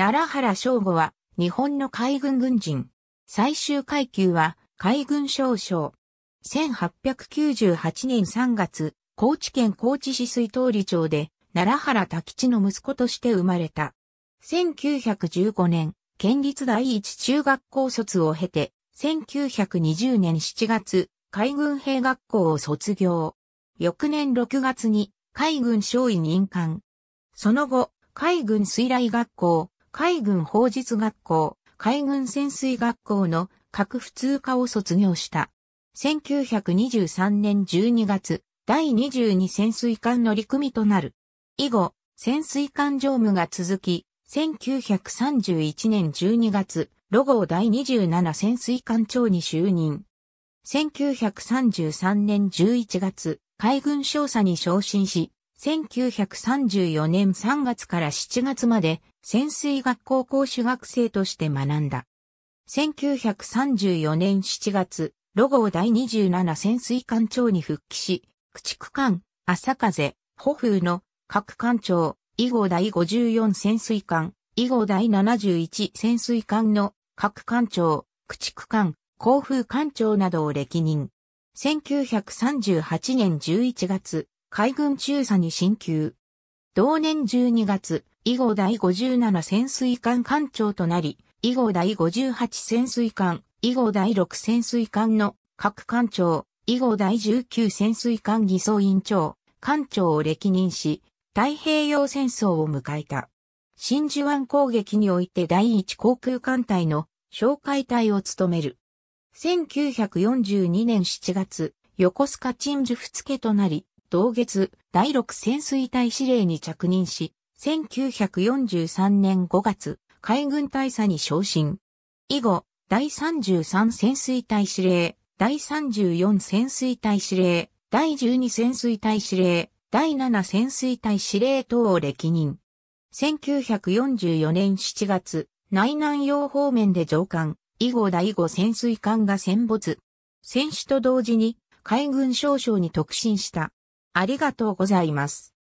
奈良原省吾は日本の海軍軍人。最終階級は海軍少将。1898年3月、高知県高知市水通り町で奈良原滝地の息子として生まれた。1915年、県立第一中学校卒を経て、1920年7月、海軍兵学校を卒業。翌年6月に海軍少尉任官。その後、海軍水雷学校、海軍法術学校、海軍潜水学校の各普通科を卒業した。1923年12月、第22潜水艦乗組となる。以後、潜水艦乗務が続き、1931年12月、ロゴ第27潜水艦長に就任。1933年11月、海軍少佐に昇進し、1934年3月から7月まで潜水学校講師学生として学んだ。1934年7月、ロゴ第27潜水艦長に復帰し、駆逐艦、朝風、歩風の各艦長、以後第54潜水艦、以後第71潜水艦の各艦長、駆逐艦、航風艦長などを歴任。1938年11月、海軍中佐に進級。同年12月、以後第57潜水艦艦長となり、以後第58潜水艦、以後第6潜水艦の各艦長、以後第19潜水艦偽装委員長、艦長を歴任し、太平洋戦争を迎えた。真珠湾攻撃において第一航空艦隊の哨戒隊を務める。1942年7月、横須賀鎮守二付となり、同月、第6潜水隊司令に着任し、1943年5月、海軍大佐に昇進。以後、第33潜水隊司令、第34潜水隊司令、第12潜水隊司令、第7潜水隊司令等を歴任。1944年7月、内南洋方面で上官、以後第5潜水艦が戦没。戦死と同時に海軍少将に特進した。ありがとうございます。